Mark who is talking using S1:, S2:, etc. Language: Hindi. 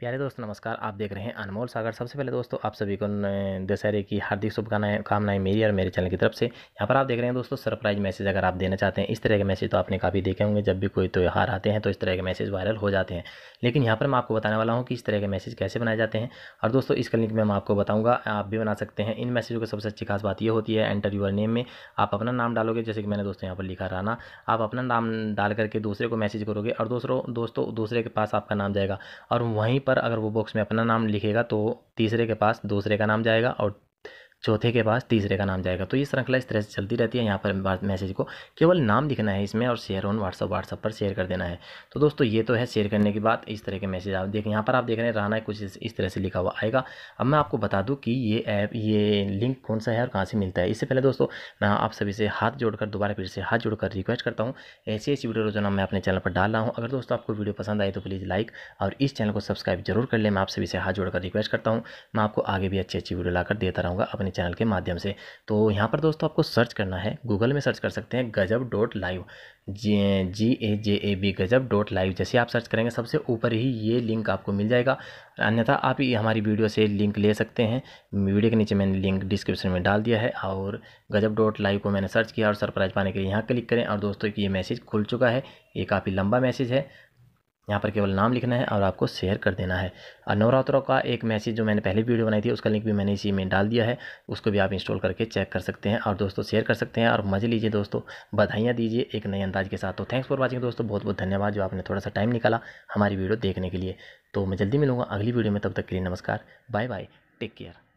S1: प्यारे दोस्त नमस्कार आप देख रहे हैं अनमोल सागर सबसे पहले दोस्तों आप सभी को दशहरे की हार्दिक शुभकामनाएं कामनाएं मेरी और मेरे चैनल की तरफ से यहाँ पर आप देख रहे हैं दोस्तों सरप्राइज मैसेज अगर आप देना चाहते हैं इस तरह के मैसेज तो आपने काफ़ी देखे होंगे जब भी कोई त्यौहार तो आते हैं तो इस तरह के मैसेज वायरल हो जाते हैं लेकिन यहाँ पर मैं आपको बताने वाला हूँ कि इस तरह के मैसेज कैसे बनाए जाते हैं और दोस्तों इसका लिंक मैं आपको बताऊँगा आप भी बना सकते हैं इन मैसेजों की सबसे अच्छी खास बात यह होती है एंटर यूर नेम में आप अपना नाम डालोगे जैसे कि मैंने दोस्तों यहाँ पर लिखा राना आप अपना नाम डाल करके दूसरे को मैसेज करोगे और दोस्तों दोस्तों दूसरे के पास आपका नाम जाएगा और वहीं पर अगर वो बॉक्स में अपना नाम लिखेगा तो तीसरे के पास दूसरे का नाम जाएगा और चौथे के पास तीसरे का नाम जाएगा तो ये श्रृंखला इस तरह से चलती रहती है यहाँ पर मैसेज को केवल नाम लिखना है इसमें और शेयर ऑन व्हाट्सअप व्हाट्सअप पर शेयर कर देना है तो दोस्तों ये तो है शेयर करने के बाद इस तरह के मैसेज आप देख यहाँ पर आप देख रहे हैं रहना है कुछ इस तरह से लिखा हुआ आएगा अब मैं आपको बता दूँ कि ये ऐप ये लिंक कौन सा है और कहाँ से मिलता है इससे पहले दोस्तों मैं आप सभी से हाथ जोड़कर दोबारा फिर से हाथ जोड़कर रिक्वेस्ट करता हूँ ऐसी ऐसी वीडियो रोजाना मैं अपने चैनल पर डाल रहा हूँ अगर दोस्तों आपको वीडियो पसंद आए तो प्लीज़ लाइक और इस चैनल को सब्सक्राइब जरूर कर ले मैं आप सभी से हाथ जोड़कर रिक्वेस्ट करता हूँ मैं आपको आगे भी अच्छी अच्छी वीडियो लाकर देता रहूँगा अपने अपने चैनल के माध्यम से तो यहाँ पर दोस्तों आपको सर्च करना है गूगल में सर्च कर सकते हैं Gajab dot live G A J A B Gajab dot live जैसे आप सर्च करेंगे सबसे ऊपर ही ये लिंक आपको मिल जाएगा अन्यथा आप ही हमारी वीडियो से लिंक ले सकते हैं वीडियो के नीचे मैंने लिंक डिस्क्रिप्शन में डाल दिया है और गजब डॉट लाइव को मैंने सर्च किया और सरप्राइज पाने के लिए यहाँ क्लिक करें और दोस्तों ये मैसेज खुल चुका है ये काफ़ी लंबा मैसेज है यहाँ पर केवल नाम लिखना है और आपको शेयर कर देना है और नवरात्रों का एक मैसेज जो मैंने पहले वीडियो बनाई थी उसका लिंक भी मैंने इसी में डाल दिया है उसको भी आप इंस्टॉल करके चेक कर सकते हैं और दोस्तों शेयर कर सकते हैं और मज़े लीजिए दोस्तों बधाइयाँ दीजिए एक नए अंदाज के साथ तो थैंक्स फॉर वॉचिंग दोस्तों बहुत बहुत धन्यवाद जो आपने थोड़ा सा टाइम निकाला हमारी वीडियो देखने के लिए तो मैं जल्दी मिलूंगा अगली वीडियो में तब तक के लिए नमस्कार बाय बाय टेक केयर